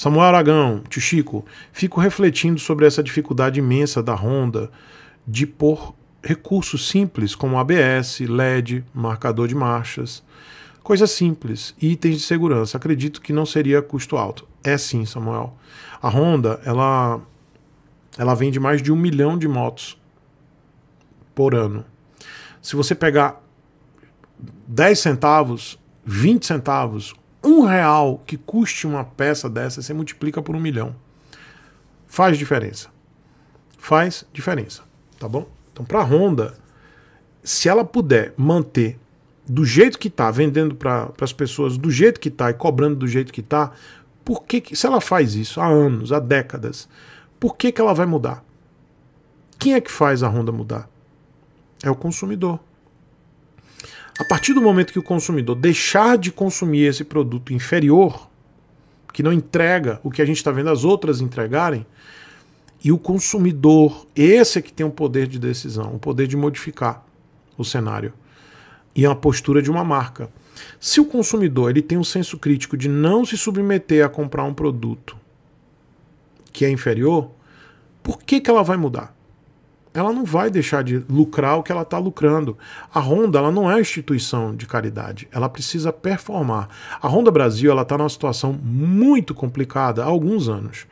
Samuel Aragão, tio Chico, fico refletindo sobre essa dificuldade imensa da Honda de pôr recursos simples como ABS, LED, marcador de marchas, coisas simples, itens de segurança. Acredito que não seria custo alto. É sim, Samuel. A Honda, ela, ela vende mais de um milhão de motos por ano. Se você pegar 10 centavos, 20 centavos, um real que custe uma peça dessa, você multiplica por um milhão. Faz diferença. Faz diferença, tá bom? Então, para a Honda, se ela puder manter do jeito que está, vendendo para as pessoas do jeito que está e cobrando do jeito que está, por que, se ela faz isso há anos, há décadas, por que, que ela vai mudar? Quem é que faz a Honda mudar? É o consumidor. A partir do momento que o consumidor deixar de consumir esse produto inferior, que não entrega o que a gente está vendo as outras entregarem, e o consumidor, esse é que tem o poder de decisão, o poder de modificar o cenário e a postura de uma marca. Se o consumidor ele tem um senso crítico de não se submeter a comprar um produto que é inferior, por que, que ela vai mudar? ela não vai deixar de lucrar o que ela está lucrando. A Honda ela não é instituição de caridade, ela precisa performar. A Honda Brasil ela está numa situação muito complicada há alguns anos.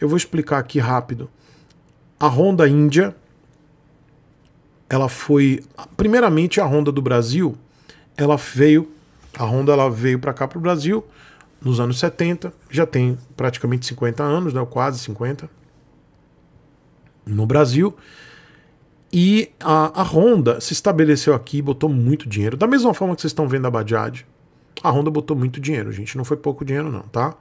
Eu vou explicar aqui rápido. A Honda Índia, ela foi primeiramente a Honda do Brasil, ela veio, a Honda ela veio para cá para o Brasil nos anos 70, já tem praticamente 50 anos, né, quase 50 no Brasil. E a, a, Honda se estabeleceu aqui e botou muito dinheiro. Da mesma forma que vocês estão vendo a Bajaj, a Honda botou muito dinheiro, gente. Não foi pouco dinheiro, não, tá?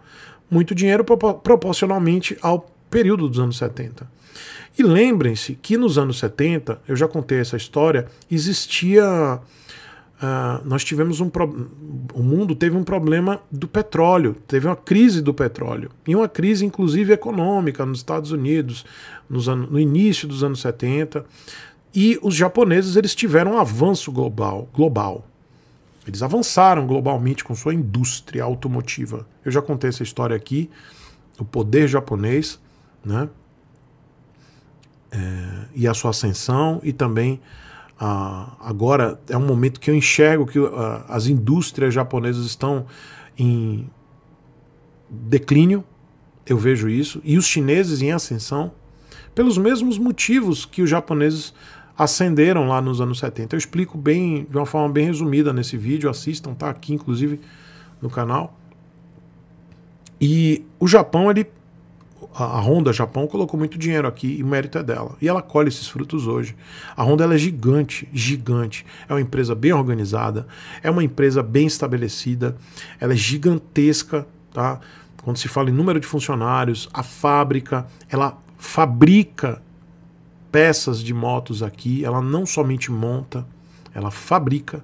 Muito dinheiro proporcionalmente ao período dos anos 70. E lembrem-se que nos anos 70, eu já contei essa história, existia Uh, nós tivemos um problema. o mundo teve um problema do petróleo, teve uma crise do petróleo e uma crise inclusive econômica nos Estados Unidos nos an... no início dos anos 70 e os japoneses eles tiveram um avanço global, global. Eles avançaram globalmente com sua indústria automotiva. Eu já contei essa história aqui, o poder japonês, né? É... e a sua ascensão e também ah, agora é um momento que eu enxergo que ah, as indústrias japonesas estão em declínio, eu vejo isso, e os chineses em ascensão, pelos mesmos motivos que os japoneses ascenderam lá nos anos 70. Eu explico bem, de uma forma bem resumida nesse vídeo, assistam, tá aqui inclusive no canal. E o Japão ele a Honda Japão colocou muito dinheiro aqui e o mérito é dela. E ela colhe esses frutos hoje. A Honda é gigante, gigante. É uma empresa bem organizada, é uma empresa bem estabelecida, ela é gigantesca, tá? Quando se fala em número de funcionários, a fábrica, ela fabrica peças de motos aqui, ela não somente monta, ela fabrica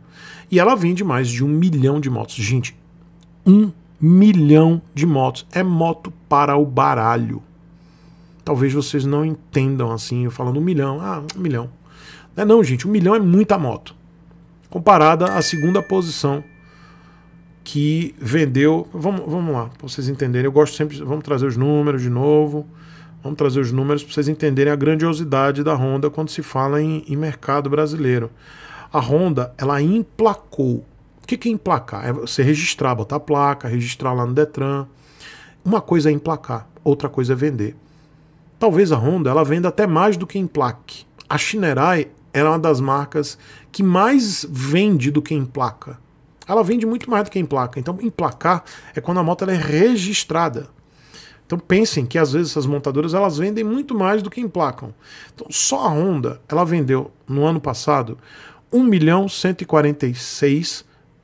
e ela vende mais de um milhão de motos. Gente, um milhão de motos. É moto para o baralho. Talvez vocês não entendam assim, eu falando um milhão. Ah, um milhão. Não, é não, gente, um milhão é muita moto. Comparada à segunda posição que vendeu. Vamos, vamos lá, para vocês entenderem. Eu gosto sempre. Vamos trazer os números de novo. Vamos trazer os números para vocês entenderem a grandiosidade da Honda quando se fala em, em mercado brasileiro. A Honda ela emplacou que, que é emplacar? É você registrar, botar placa, registrar lá no Detran. Uma coisa é emplacar, outra coisa é vender. Talvez a Honda ela venda até mais do que emplaque. A Shinerai era é uma das marcas que mais vende do que emplaca. Ela vende muito mais do que emplaca. Então, emplacar é quando a moto ela é registrada. Então pensem que às vezes essas montadoras elas vendem muito mais do que emplacam. Então só a Honda ela vendeu no ano passado 1 milhão 146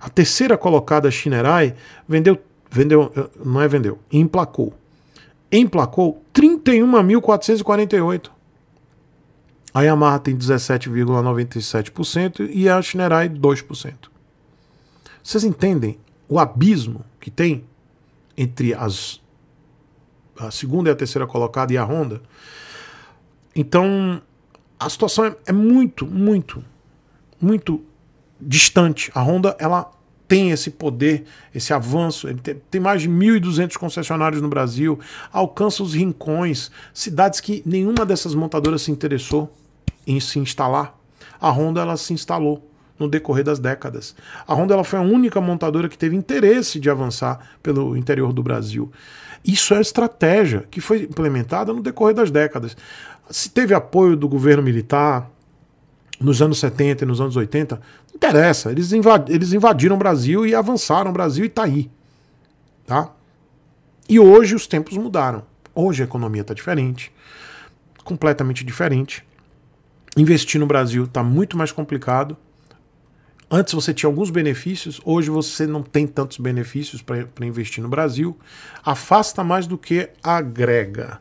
A terceira colocada, Shinerai, vendeu, vendeu, eh, não é vendeu, emplacou. Emplacou 31.448. A Yamaha tem 17,97% e a Shinerai 2%. Vocês entendem o abismo que tem entre as a segunda e a terceira colocada e a Honda? Então, a situação é, é muito, muito, muito distante. A Honda ela tem esse poder, esse avanço. Ele tem, mais de 1.200 concessionários no Brasil, alcança os rincões, cidades que nenhuma dessas montadoras se interessou em se instalar. A Honda ela se instalou no decorrer das décadas. A Honda ela foi a única montadora que teve interesse de avançar pelo interior do Brasil. Isso é estratégia que foi implementada no decorrer das décadas. Se teve apoio do governo militar, nos anos 70 e nos anos 80, não interessa. Eles, invad eles invadiram o Brasil e avançaram o Brasil e está aí. Tá? E hoje os tempos mudaram. Hoje a economia está diferente, completamente diferente. Investir no Brasil está muito mais complicado. Antes você tinha alguns benefícios, hoje você não tem tantos benefícios para investir no Brasil. Afasta mais do que agrega.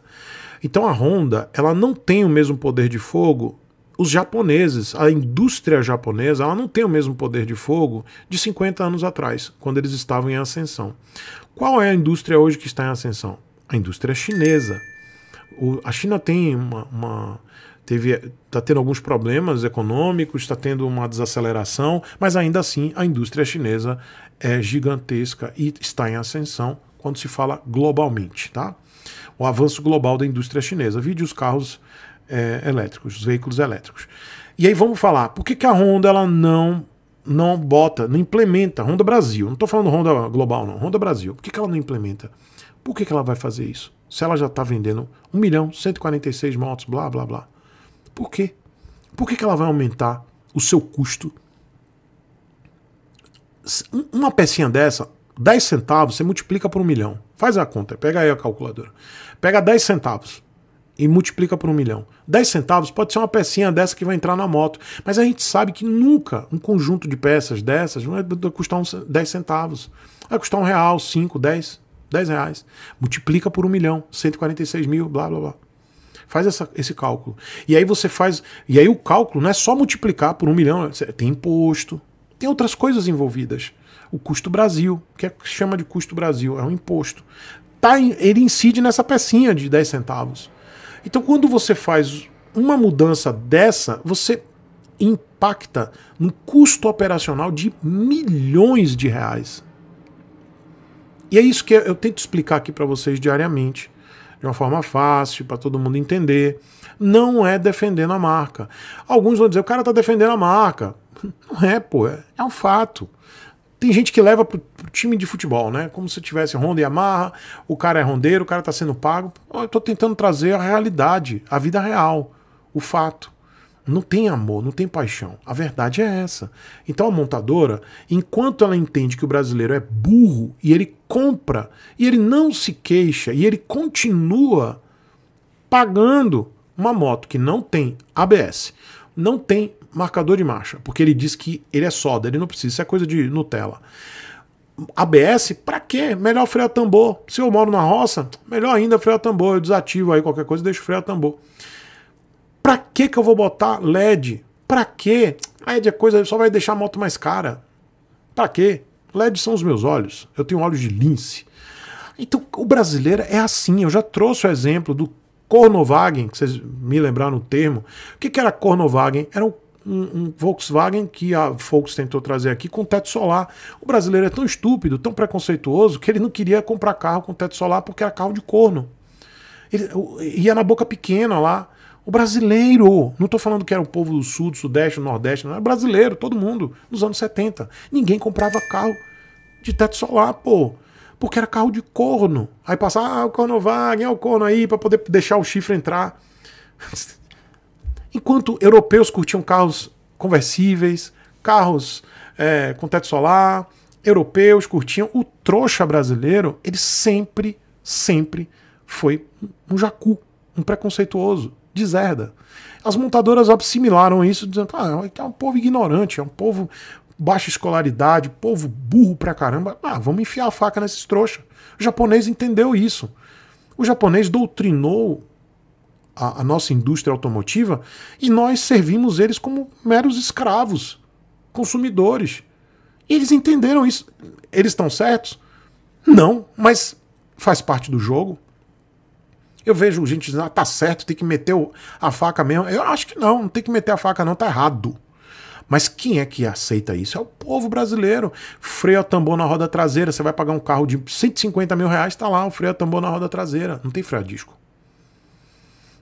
Então a Honda ela não tem o mesmo poder de fogo os japoneses, a indústria japonesa, ela não tem o mesmo poder de fogo de 50 anos atrás, quando eles estavam em ascensão. Qual é a indústria hoje que está em ascensão? A indústria chinesa. O, a China tem uma, uma está tendo alguns problemas econômicos, está tendo uma desaceleração, mas ainda assim a indústria chinesa é gigantesca e está em ascensão quando se fala globalmente, tá? O avanço global da indústria chinesa. Vide os carros é, elétricos, os veículos elétricos. E aí vamos falar, por que, que a Honda ela não não bota, não implementa Honda Brasil? Não estou falando Honda Global, não, Honda Brasil. Por que, que ela não implementa? Por que, que ela vai fazer isso? Se ela já está vendendo 1 milhão, 146 motos, blá, blá, blá. Por quê? Por que, que ela vai aumentar o seu custo? Uma pecinha dessa, 10 centavos, você multiplica por um milhão. Faz a conta, pega aí a calculadora. Pega 10 centavos e multiplica por um milhão. 10 centavos pode ser uma pecinha dessa que vai entrar na moto, mas a gente sabe que nunca um conjunto de peças dessas vai custar uns 10 centavos. Vai custar um real, 5, 10, 10 reais. Multiplica por um milhão, 146 mil, blá blá blá. Faz essa, esse cálculo. E aí você faz. E aí o cálculo não é só multiplicar por um milhão, tem imposto, tem outras coisas envolvidas. O custo Brasil, que é que se chama de custo Brasil, é um imposto. Tá, ele incide nessa pecinha de 10 centavos. Então, quando você faz uma mudança dessa, você impacta no custo operacional de milhões de reais. E é isso que eu tento explicar aqui para vocês diariamente, de uma forma fácil, para todo mundo entender. Não é defendendo a marca. Alguns vão dizer, o cara está defendendo a marca. Não é, pô, é, é um fato. Tem gente que leva pro, pro time de futebol, né? Como se tivesse Honda e Yamaha, o cara é rondeiro, o cara tá sendo pago. Eu tô tentando trazer a realidade, a vida real, o fato. Não tem amor, não tem paixão. A verdade é essa. Então a montadora, enquanto ela entende que o brasileiro é burro e ele compra, e ele não se queixa, e ele continua pagando uma moto que não tem ABS, não tem marcador de marcha, porque ele diz que ele é soda, ele não precisa, isso é coisa de Nutella. ABS, pra quê? Melhor freio a tambor. Se eu moro na roça, melhor ainda freio a tambor. Eu desativo aí qualquer coisa e deixo freio a tambor. Pra que que eu vou botar LED? Pra quê? LED é coisa, só vai deixar a moto mais cara. Pra quê? LED são os meus olhos. Eu tenho olhos de lince. Então, o brasileiro é assim. Eu já trouxe o exemplo do Cornovagen, que vocês me lembraram o termo. O que, que era Cornovagen? Era um um, um, Volkswagen que a Volks tentou trazer aqui com teto solar. O brasileiro é tão estúpido, tão preconceituoso, que ele não queria comprar carro com teto solar porque era carro de corno. Ele ia na boca pequena lá. O brasileiro, não estou falando que era o povo do sul, do sudeste, do nordeste, não era brasileiro, todo mundo, nos anos 70. Ninguém comprava carro de teto solar, pô. Porque era carro de corno. Aí passava, ah, o corno vai, é o corno aí, para poder deixar o chifre entrar. Enquanto europeus curtiam carros conversíveis, carros é, com teto solar, europeus curtiam, o trouxa brasileiro, ele sempre, sempre foi um jacu, um preconceituoso, deserda. As montadoras assimilaram isso, dizendo: ah, é, é um povo ignorante, é um povo baixa escolaridade, povo burro pra caramba. Ah, vamos enfiar a faca nesses trouxas. O japonês entendeu isso. O japonês doutrinou a, a nossa indústria automotiva e nós servimos eles como meros escravos, consumidores. E eles entenderam isso. Eles estão certos? Não, mas faz parte do jogo. Eu vejo gente dizendo, ah, tá certo, tem que meter a faca mesmo. Eu acho que não, não tem que meter a faca, não, tá errado. Mas quem é que aceita isso? É o povo brasileiro. Freio a tambor na roda traseira, você vai pagar um carro de 150 mil reais, tá lá o freio a tambor na roda traseira. Não tem freio a disco.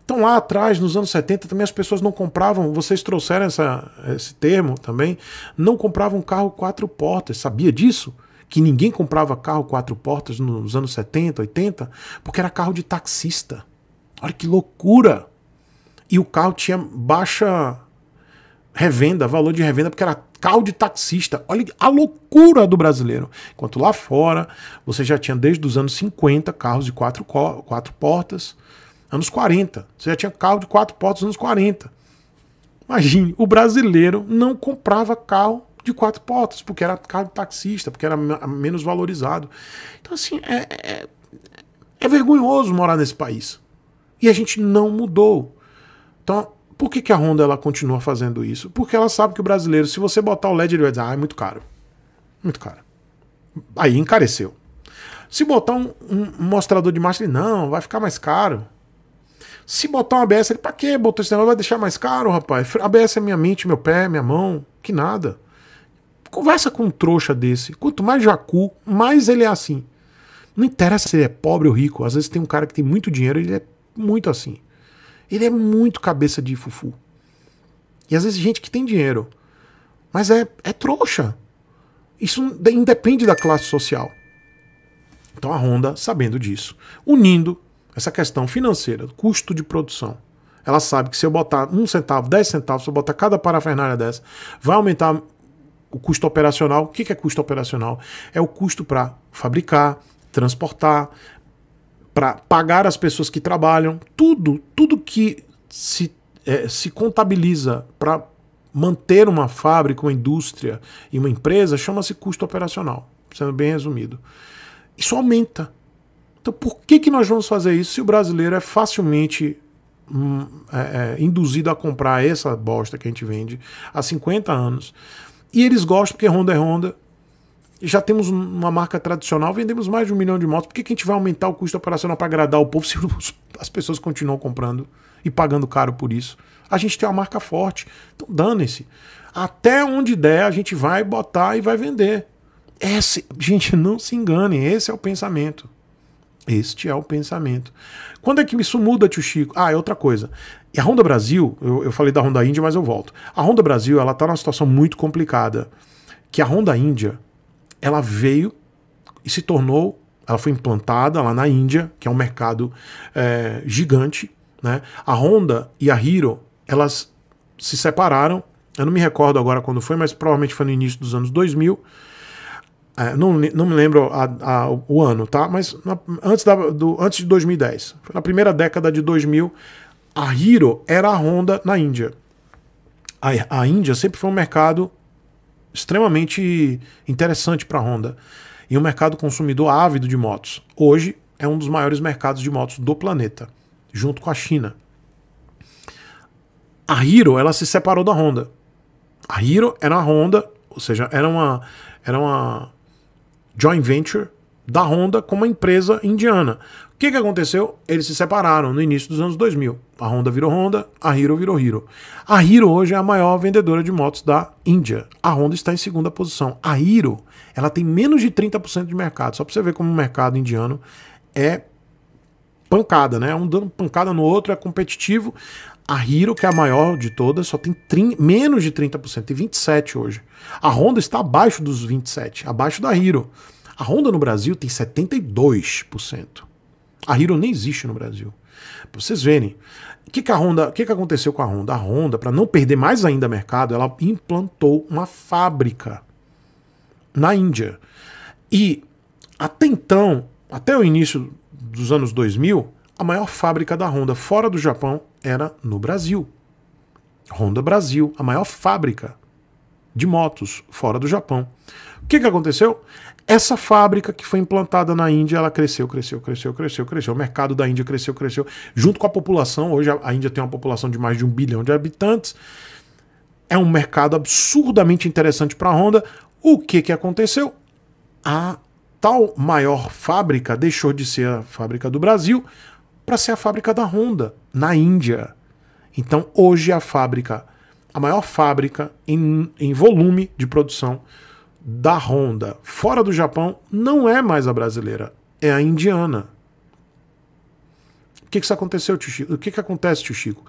Então lá atrás, nos anos 70, também as pessoas não compravam, vocês trouxeram essa, esse termo também, não compravam carro quatro portas. Sabia disso? Que ninguém comprava carro quatro portas nos anos 70, 80, porque era carro de taxista. Olha que loucura! E o carro tinha baixa revenda, valor de revenda, porque era carro de taxista. Olha a loucura do brasileiro. Enquanto lá fora, você já tinha desde os anos 50 carros de quatro, quatro portas, Anos 40. Você já tinha carro de quatro portas nos anos 40. Imagine, o brasileiro não comprava carro de quatro portas, porque era carro de taxista, porque era menos valorizado. Então, assim, é, é, é vergonhoso morar nesse país. E a gente não mudou. Então, por que, que a Honda ela continua fazendo isso? Porque ela sabe que o brasileiro, se você botar o LED, ele vai dizer, ah, é muito caro. Muito caro. Aí encareceu. Se botar um, um mostrador de marcha, ele, não, vai ficar mais caro. Se botar uma ABS, ele, pra quê? Botou esse negócio, vai deixar mais caro, rapaz. ABS é minha mente, meu pé, minha mão, que nada. Conversa com um trouxa desse. Quanto mais jacu, mais ele é assim. Não interessa se ele é pobre ou rico. Às vezes tem um cara que tem muito dinheiro ele é muito assim. Ele é muito cabeça de fufu. E às vezes gente que tem dinheiro. Mas é, é trouxa. Isso independe da classe social. Então a Honda, sabendo disso, unindo essa questão financeira, custo de produção. Ela sabe que se eu botar um centavo, dez centavos, se eu botar cada parafernália dessa, vai aumentar o custo operacional. O que é custo operacional? É o custo para fabricar, transportar, para pagar as pessoas que trabalham, tudo, tudo que se, é, se contabiliza para manter uma fábrica, uma indústria e uma empresa chama-se custo operacional, sendo bem resumido. Isso aumenta então, por que, que nós vamos fazer isso se o brasileiro é facilmente hum, é, é, induzido a comprar essa bosta que a gente vende há 50 anos? E eles gostam porque Honda é Honda. Já temos uma marca tradicional, vendemos mais de um milhão de motos. Por que, que a gente vai aumentar o custo operacional para agradar o povo se as pessoas continuam comprando e pagando caro por isso? A gente tem uma marca forte. Então, dane-se. Até onde der, a gente vai botar e vai vender. Esse, gente, não se engane, esse é o pensamento. Este é o pensamento. Quando é que isso muda, tio Chico? Ah, é outra coisa. E a Honda Brasil, eu, eu falei da Honda Índia, mas eu volto. A Honda Brasil, ela tá numa situação muito complicada. Que a Honda Índia, ela veio e se tornou, ela foi implantada lá na Índia, que é um mercado é, gigante. Né? A Honda e a Hero, elas se separaram. Eu não me recordo agora quando foi, mas provavelmente foi no início dos anos 2000. É, não, não me lembro a, a, o ano, tá? Mas na, antes, da, do, antes de 2010, na primeira década de 2000, a Hero era a Honda na Índia. A, a Índia sempre foi um mercado extremamente interessante para a Honda e um mercado consumidor ávido de motos. Hoje é um dos maiores mercados de motos do planeta, junto com a China. A Hero ela se separou da Honda. A Hero era a Honda, ou seja, era uma era uma joint venture da Honda com uma empresa indiana. O que, que aconteceu? Eles se separaram no início dos anos 2000. A Honda virou Honda, a Hero virou Hero. A Hero hoje é a maior vendedora de motos da Índia. A Honda está em segunda posição. A Hero, ela tem menos de 30% de mercado. Só para você ver como o mercado indiano é pancada, né? Um dando pancada no outro, é competitivo. A Hero, que é a maior de todas, só tem menos de 30%, tem 27 hoje. A Honda está abaixo dos 27, abaixo da Hero. A Honda no Brasil tem 72%. A Hero nem existe no Brasil. Pra vocês verem, o que, que a que, que aconteceu com a Honda? A Honda, para não perder mais ainda mercado, ela implantou uma fábrica na Índia. E até então, até o início dos anos 2000, a maior fábrica da Honda fora do Japão era no Brasil. Honda Brasil, a maior fábrica de motos fora do Japão. O que, que aconteceu? Essa fábrica que foi implantada na Índia, ela cresceu, cresceu, cresceu, cresceu, cresceu. O mercado da Índia cresceu, cresceu. Junto com a população, hoje a Índia tem uma população de mais de um bilhão de habitantes. É um mercado absurdamente interessante para a Honda. O que, que aconteceu? A tal maior fábrica deixou de ser a fábrica do Brasil para ser a fábrica da Honda na Índia. Então, hoje a fábrica, a maior fábrica em, em volume de produção da Honda fora do Japão não é mais a brasileira, é a indiana. O que, que isso aconteceu, tio Chico? O que, que acontece, tio Chico?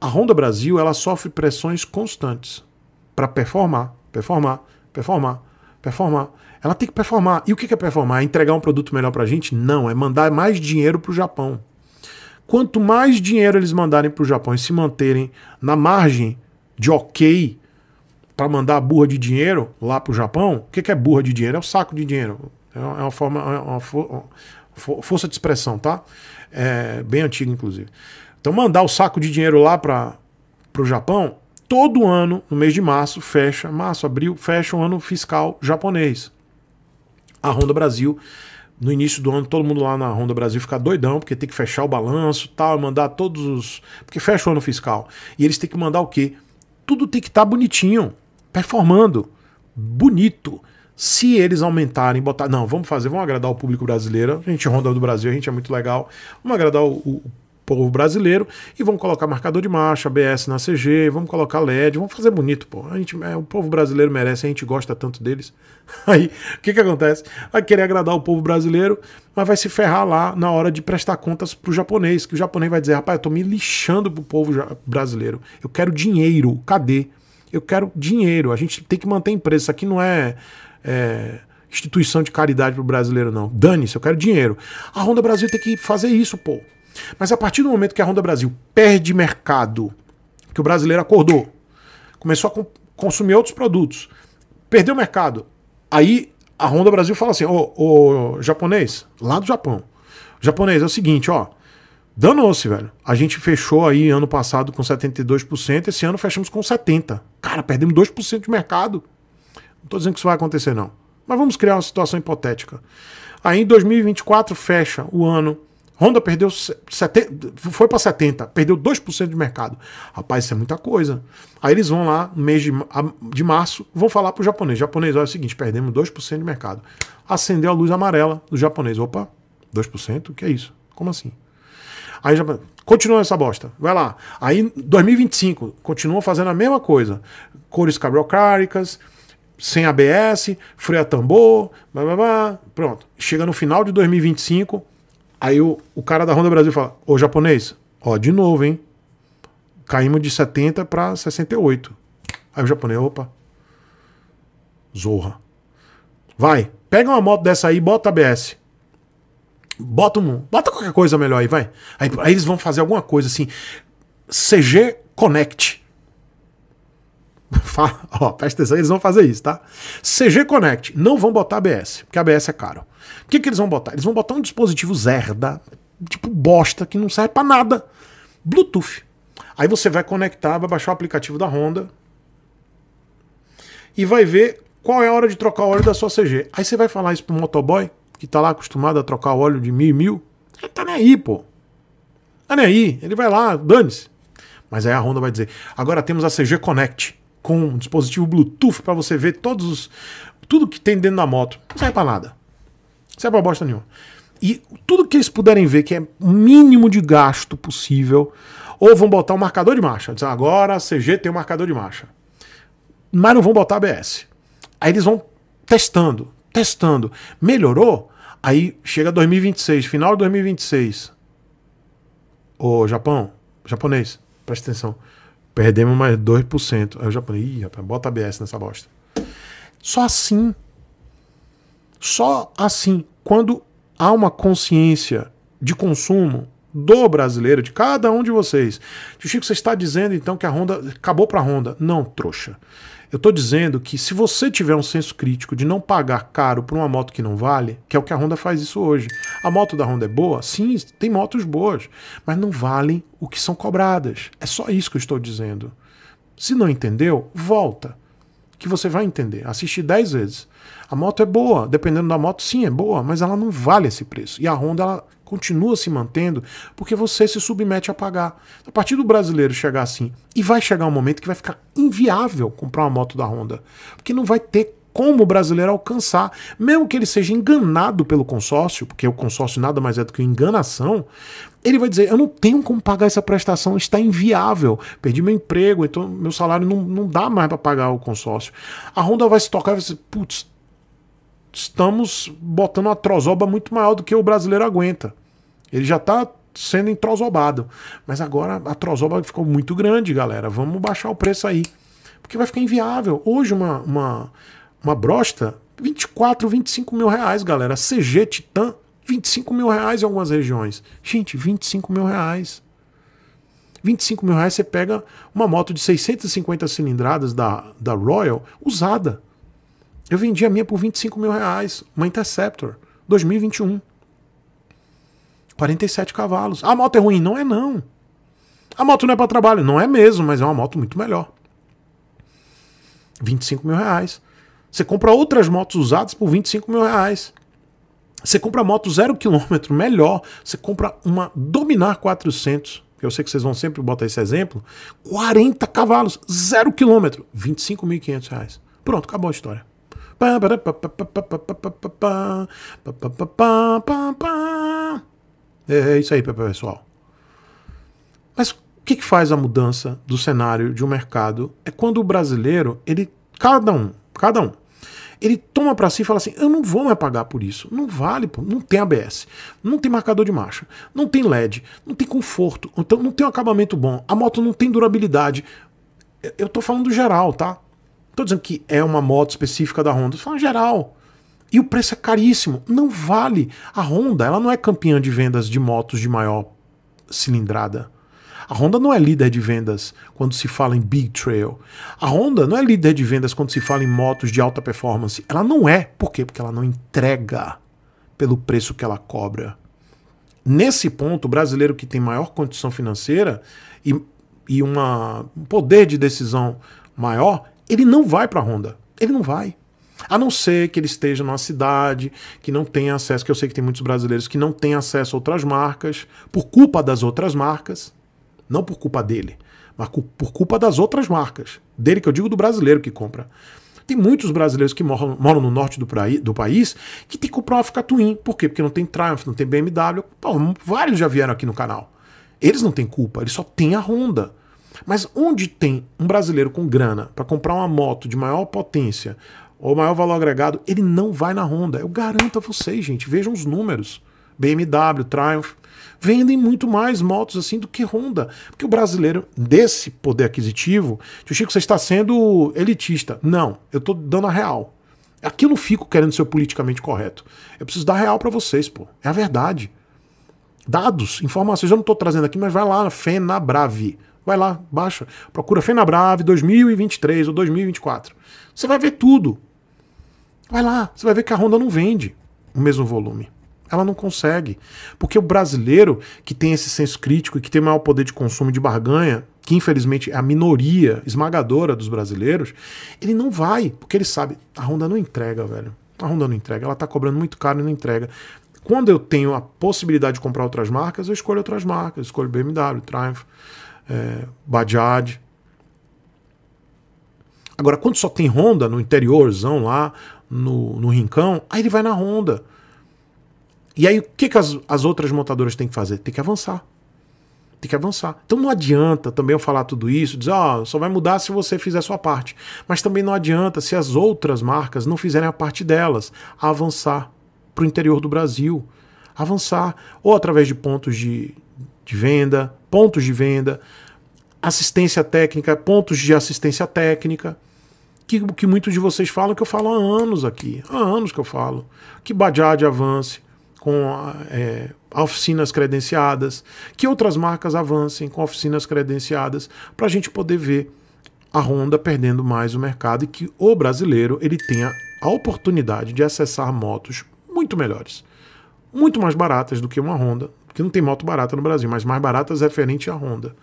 A Honda Brasil ela sofre pressões constantes para performar, performar, performar, performar. Ela tem que performar. E o que, que é performar? É entregar um produto melhor para a gente? Não, é mandar mais dinheiro para o Japão. Quanto mais dinheiro eles mandarem para o Japão e se manterem na margem de ok para mandar a burra de dinheiro lá para o Japão, o que, que é burra de dinheiro? É o saco de dinheiro. É uma é forma, é uma for, força de expressão, tá? É bem antiga, inclusive. Então, mandar o saco de dinheiro lá para o Japão, todo ano, no mês de março, fecha, março, abril, fecha o ano fiscal japonês. A Honda Brasil no início do ano todo mundo lá na Honda Brasil fica doidão, porque tem que fechar o balanço, tal, mandar todos os, porque fecha o ano fiscal. E eles têm que mandar o quê? Tudo tem que estar tá bonitinho, performando, bonito. Se eles aumentarem, botar, não, vamos fazer, vamos agradar o público brasileiro. A gente Honda do Brasil, a gente é muito legal. Vamos agradar o, o povo brasileiro e vamos colocar marcador de marcha, ABS na CG, vamos colocar LED, vamos fazer bonito, pô. A gente, é, o povo brasileiro merece, a gente gosta tanto deles. Aí, o que que acontece? Vai querer agradar o povo brasileiro, mas vai se ferrar lá na hora de prestar contas pro japonês, que o japonês vai dizer, rapaz, eu tô me lixando pro povo brasileiro. Eu quero dinheiro, cadê? Eu quero dinheiro, a gente tem que manter empresa, isso aqui não é, é instituição de caridade pro brasileiro, não. Dane-se, eu quero dinheiro. A Honda Brasil tem que fazer isso, pô. Mas a partir do momento que a Honda Brasil perde mercado, que o brasileiro acordou, começou a consumir outros produtos, perdeu mercado, aí a Honda Brasil fala assim: ô, ô japonês, lá do Japão, japonês, é o seguinte, ó. Danou-se, velho. A gente fechou aí ano passado com 72%, esse ano fechamos com 70%. Cara, perdemos 2% de mercado. Não tô dizendo que isso vai acontecer, não. Mas vamos criar uma situação hipotética. Aí em 2024 fecha o ano Honda perdeu sete, foi para 70, perdeu 2% de mercado. Rapaz, isso é muita coisa. Aí eles vão lá no mês de, de março, vão falar pro japonês, japonês, olha é o seguinte, perdemos 2% de mercado. Acendeu a luz amarela do japonês. Opa, 2%, que é isso? Como assim? Aí já continua essa bosta. Vai lá. Aí 2025 continua fazendo a mesma coisa. Cores cabriocáricas, sem ABS, freio a tambor, blá, blá, blá. pronto. Chega no final de 2025, Aí o, o cara da Honda Brasil fala: Ô japonês, ó, de novo, hein? Caímos de 70 para 68. Aí o japonês, opa. Zorra. Vai, pega uma moto dessa aí e bota ABS. Bota um. Bota qualquer coisa melhor aí, vai. Aí, aí eles vão fazer alguma coisa assim. CG Connect. Ó, presta atenção, eles vão fazer isso, tá? CG Connect, não vão botar ABS, porque ABS é caro. O que, que eles vão botar? Eles vão botar um dispositivo zerda, tipo bosta, que não serve para nada. Bluetooth. Aí você vai conectar, vai baixar o aplicativo da Honda e vai ver qual é a hora de trocar o óleo da sua CG. Aí você vai falar isso pro motoboy, que tá lá acostumado a trocar o óleo de mil e mil. Ele tá nem aí, pô. Tá nem aí. Ele vai lá, dane-se. Mas aí a Honda vai dizer: agora temos a CG Connect com um dispositivo Bluetooth para você ver todos os, tudo que tem dentro da moto. Não serve para nada. Não serve para bosta nenhuma. E tudo que eles puderem ver que é o mínimo de gasto possível, ou vão botar um marcador de marcha. Diz, agora a CG tem um marcador de marcha. Mas não vão botar ABS. Aí eles vão testando, testando. Melhorou? Aí chega 2026, final de 2026. Ô, Japão, japonês, presta atenção. Perdemos mais 2%. Aí o japonês, ih, rapaz, bota ABS nessa bosta. Só assim. Só assim. Quando há uma consciência de consumo do brasileiro, de cada um de vocês. Tio Chico, você está dizendo então que a Honda acabou para a Honda? Não, trouxa. Eu estou dizendo que se você tiver um senso crítico de não pagar caro por uma moto que não vale, que é o que a Honda faz isso hoje. A moto da Honda é boa? Sim, tem motos boas, mas não valem o que são cobradas. É só isso que eu estou dizendo. Se não entendeu, volta, que você vai entender. Assiste 10 vezes. A moto é boa, dependendo da moto, sim, é boa, mas ela não vale esse preço. E a Honda, ela continua se mantendo porque você se submete a pagar. A partir do brasileiro chegar assim, e vai chegar um momento que vai ficar inviável comprar uma moto da Honda, porque não vai ter como o brasileiro alcançar, mesmo que ele seja enganado pelo consórcio, porque o consórcio nada mais é do que enganação, ele vai dizer: Eu não tenho como pagar essa prestação, está inviável. Perdi meu emprego, então meu salário não, não dá mais para pagar o consórcio. A Honda vai se tocar e vai dizer: Putz, estamos botando uma trozoba muito maior do que o brasileiro aguenta. Ele já está sendo entrosobado. Mas agora a trozoba ficou muito grande, galera. Vamos baixar o preço aí. Porque vai ficar inviável. Hoje uma, uma, uma brosta, 24, 25 mil reais, galera. CG Titan, 25 mil reais em algumas regiões. Gente, 25 mil reais. 25 mil reais você pega uma moto de 650 cilindradas da, da Royal usada. Eu vendi a minha por 25 mil reais, uma Interceptor, 2021. 47 cavalos. A moto é ruim? Não é não. A moto não é para trabalho? Não é mesmo, mas é uma moto muito melhor. 25 mil reais. Você compra outras motos usadas por 25 mil reais. Você compra moto zero quilômetro, melhor. Você compra uma Dominar 400, que eu sei que vocês vão sempre botar esse exemplo. 40 cavalos, zero quilômetro, 25.500 reais. Pronto, acabou a história. É isso aí, pessoal. Mas o que, faz a mudança do cenário de um mercado? É quando o brasileiro, ele, cada um, cada um, ele toma para si e fala assim: eu não vou mais pagar por isso. Não vale, pô. não tem ABS, não tem marcador de marcha, não tem LED, não tem conforto, então não tem um acabamento bom, a moto não tem durabilidade. Eu tô falando geral, tá? Estou dizendo que é uma moto específica da Honda, estou falando geral. E o preço é caríssimo, não vale. A Honda, ela não é campeã de vendas de motos de maior cilindrada. A Honda não é líder de vendas quando se fala em Big Trail. A Honda não é líder de vendas quando se fala em motos de alta performance. Ela não é. Por quê? Porque ela não entrega pelo preço que ela cobra. Nesse ponto, o brasileiro que tem maior condição financeira e, e uma, um poder de decisão maior, ele não vai para a Honda. Ele não vai. A não ser que ele esteja numa cidade que não tem acesso, que eu sei que tem muitos brasileiros que não têm acesso a outras marcas, por culpa das outras marcas, não por culpa dele, mas por culpa das outras marcas. Dele que eu digo do brasileiro que compra. Tem muitos brasileiros que moram, moram no norte do, praí, do, país que tem que comprar uma Fica Twin. Por quê? Porque não tem Triumph, não tem BMW. Pô, vários já vieram aqui no canal. Eles não têm culpa, eles só têm a Honda. Mas onde tem um brasileiro com grana para comprar uma moto de maior potência ou maior valor agregado, ele não vai na Honda. Eu garanto a vocês, gente, vejam os números. BMW, Triumph, vendem muito mais motos assim do que Honda. Porque o brasileiro, desse poder aquisitivo, tio Chico, você está sendo elitista. Não, eu estou dando a real. Aqui eu não fico querendo ser politicamente correto. Eu preciso dar real para vocês, pô. É a verdade. Dados, informações, eu não estou trazendo aqui, mas vai lá na FENABRAVE. Vai lá, baixa. Procura FenaBrave 2023 ou 2024. Você vai ver tudo. Vai lá, você vai ver que a Honda não vende o mesmo volume. Ela não consegue. Porque o brasileiro que tem esse senso crítico e que tem maior poder de consumo e de barganha, que infelizmente é a minoria esmagadora dos brasileiros, ele não vai, porque ele sabe, a Honda não entrega, velho. A Honda não entrega, ela tá cobrando muito caro e não entrega. Quando eu tenho a possibilidade de comprar outras marcas, eu escolho outras marcas, eu escolho BMW, Triumph é, Bajaj. Agora, quando só tem Honda no interiorzão lá, no, no rincão, aí ele vai na Honda. E aí o que, que as, as outras montadoras têm que fazer? Tem que avançar. Tem que avançar. Então não adianta também eu falar tudo isso, dizer, ó, oh, ah, só vai mudar se você fizer a sua parte. Mas também não adianta se as outras marcas não fizerem a parte delas, avançar para o interior do Brasil. Avançar, ou através de pontos de, de venda, pontos de venda, assistência técnica, pontos de assistência técnica, que, que muitos de vocês falam que eu falo há anos aqui, há anos que eu falo, que Bajaj avance com é, oficinas credenciadas, que outras marcas avancem com oficinas credenciadas, para a gente poder ver a Honda perdendo mais o mercado e que o brasileiro ele tenha a oportunidade de acessar motos muito melhores, muito mais baratas do que uma Honda porque não tem moto barata no Brasil, mas mais baratas é referente à Honda.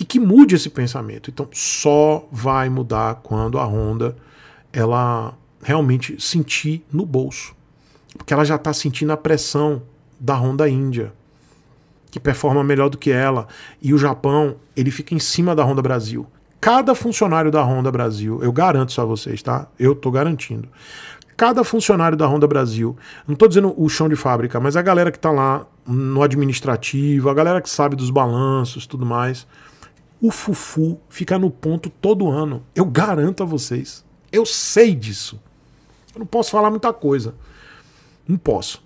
E que mude esse pensamento. Então, só vai mudar quando a Honda ela realmente sentir no bolso. Porque ela já está sentindo a pressão da Honda Índia, que performa melhor do que ela. E o Japão, ele fica em cima da Honda Brasil. Cada funcionário da Honda Brasil, eu garanto isso a vocês, tá? Eu estou garantindo cada funcionário da Honda Brasil, não estou dizendo o chão de fábrica, mas a galera que está lá no administrativo, a galera que sabe dos balanços tudo mais, o Fufu fica no ponto todo ano. Eu garanto a vocês. Eu sei disso. Eu não posso falar muita coisa. Não posso.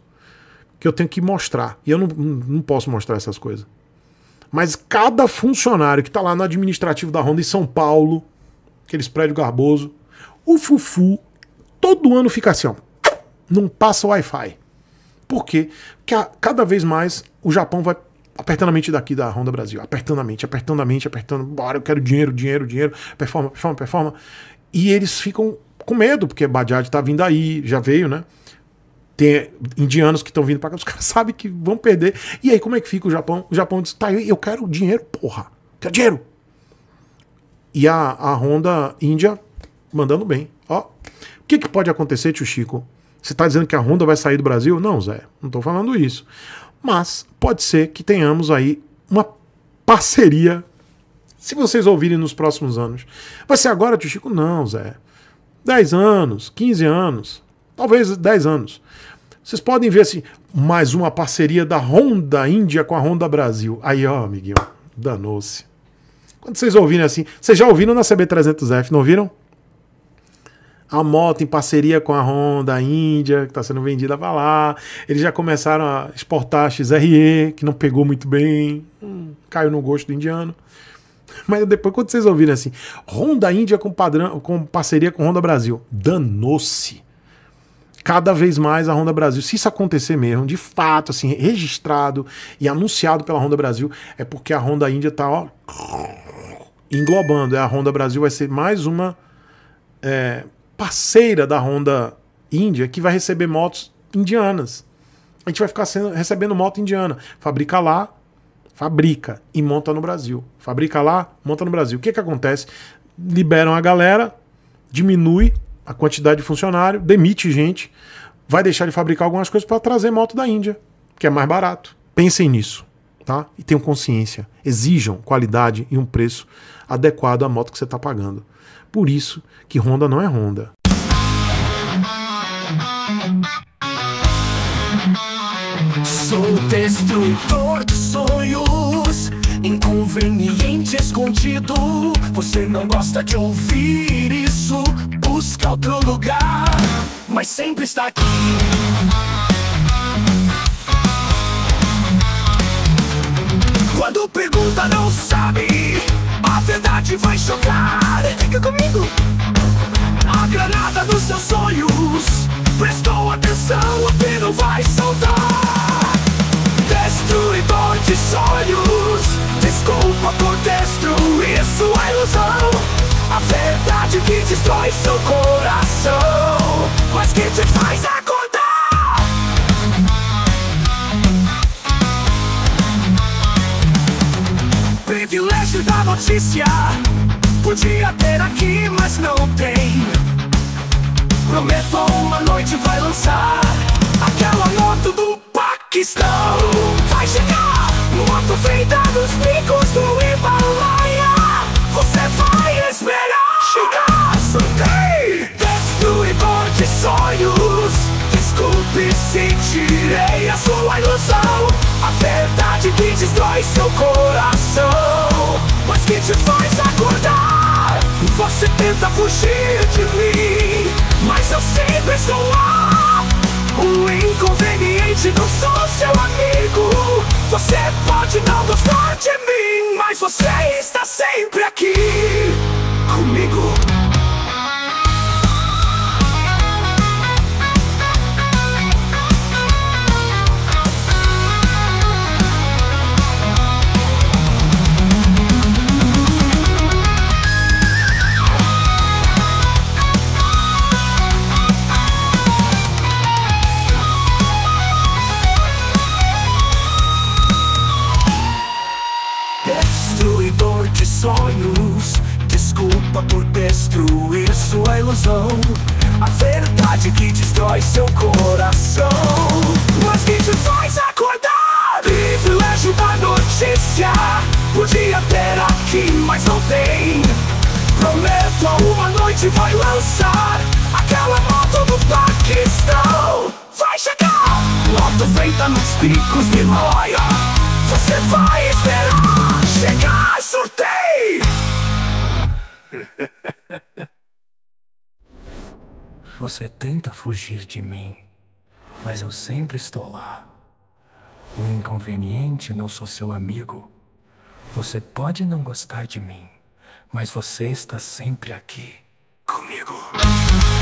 Que eu tenho que mostrar. E eu não, não posso mostrar essas coisas. Mas cada funcionário que está lá no administrativo da Honda em São Paulo, aqueles prédios garboso, o Fufu todo ano fica assim, ó, não passa Wi-Fi. Por quê? Porque a, cada vez mais o Japão vai apertando a mente daqui da Honda Brasil, apertando a mente, apertando a mente, apertando, bora, eu quero dinheiro, dinheiro, dinheiro, performa, performa, performa. E eles ficam com medo, porque Bajaj tá vindo aí, já veio, né? Tem indianos que estão vindo para cá, os caras sabem que vão perder. E aí, como é que fica o Japão? O Japão diz: tá, eu quero dinheiro, porra, quero dinheiro. E a, a Honda Índia mandando bem, ó, o que, que pode acontecer, tio Chico? Você está dizendo que a Honda vai sair do Brasil? Não, Zé, não estou falando isso. Mas pode ser que tenhamos aí uma parceria, se vocês ouvirem nos próximos anos. Vai ser agora, tio Chico? Não, Zé. 10 anos, 15 anos, talvez 10 anos. Vocês podem ver assim, mais uma parceria da Honda Índia com a Honda Brasil. Aí, ó, amiguinho, danou-se. Quando vocês ouvirem assim, vocês já ouviram na CB300F, não ouviram? a moto em parceria com a Honda, a Índia, que está sendo vendida para lá. Eles já começaram a exportar a XRE, que não pegou muito bem, hum, caiu no gosto do indiano. Mas depois, quando vocês ouviram assim, Honda Índia com, padrão, com parceria com Honda Brasil, danou-se. Cada vez mais a Honda Brasil, se isso acontecer mesmo, de fato, assim, registrado e anunciado pela Honda Brasil, é porque a Honda Índia está ó, englobando. É, a Honda Brasil vai ser mais uma é, parceira da Honda Índia que vai receber motos indianas. A gente vai ficar sendo, recebendo moto indiana. Fabrica lá, fabrica e monta no Brasil. Fabrica lá, monta no Brasil. O que, que acontece? Liberam a galera, diminui a quantidade de funcionário, demite gente, vai deixar de fabricar algumas coisas para trazer moto da Índia, que é mais barato. Pensem nisso, tá? E tenham consciência. Exijam qualidade e um preço adequado à moto que você está pagando. Por isso que Honda não é Honda. Sou destruidor de sonhos, inconveniente escondido. Você não gosta de ouvir isso, busca outro lugar, mas sempre está aqui. destrói seu coração Mas que te faz acordar Privilégio da notícia Podia ter aqui, mas não tem Prometo uma noite vai lançar Aquela nota do Paquistão Vai chegar no feita nos picos do Himalaia Você vai esperar chegar soltei Destrui morte sonhos Desculpe se tirei a sua ilusão A verdade que destrói seu coração Mas que te faz acordar Você tenta fugir de mim Mas eu sempre estou lá O inconveniente não sou seu amigo Você pode não gostar de mim Mas você está sempre aqui Comigo destruir sua ilusão A verdade que destrói seu coração Mas que te faz acordar Privilégio da notícia Podia ter aqui, mas não tem Prometo a uma noite vai lançar Aquela moto do Paquistão Vai chegar! Moto feita tá nos picos de Himalaia Você vai esperar chegar Você tenta fugir de mim, mas eu sempre estou lá. O inconveniente não sou seu amigo. Você pode não gostar de mim, mas você está sempre aqui comigo.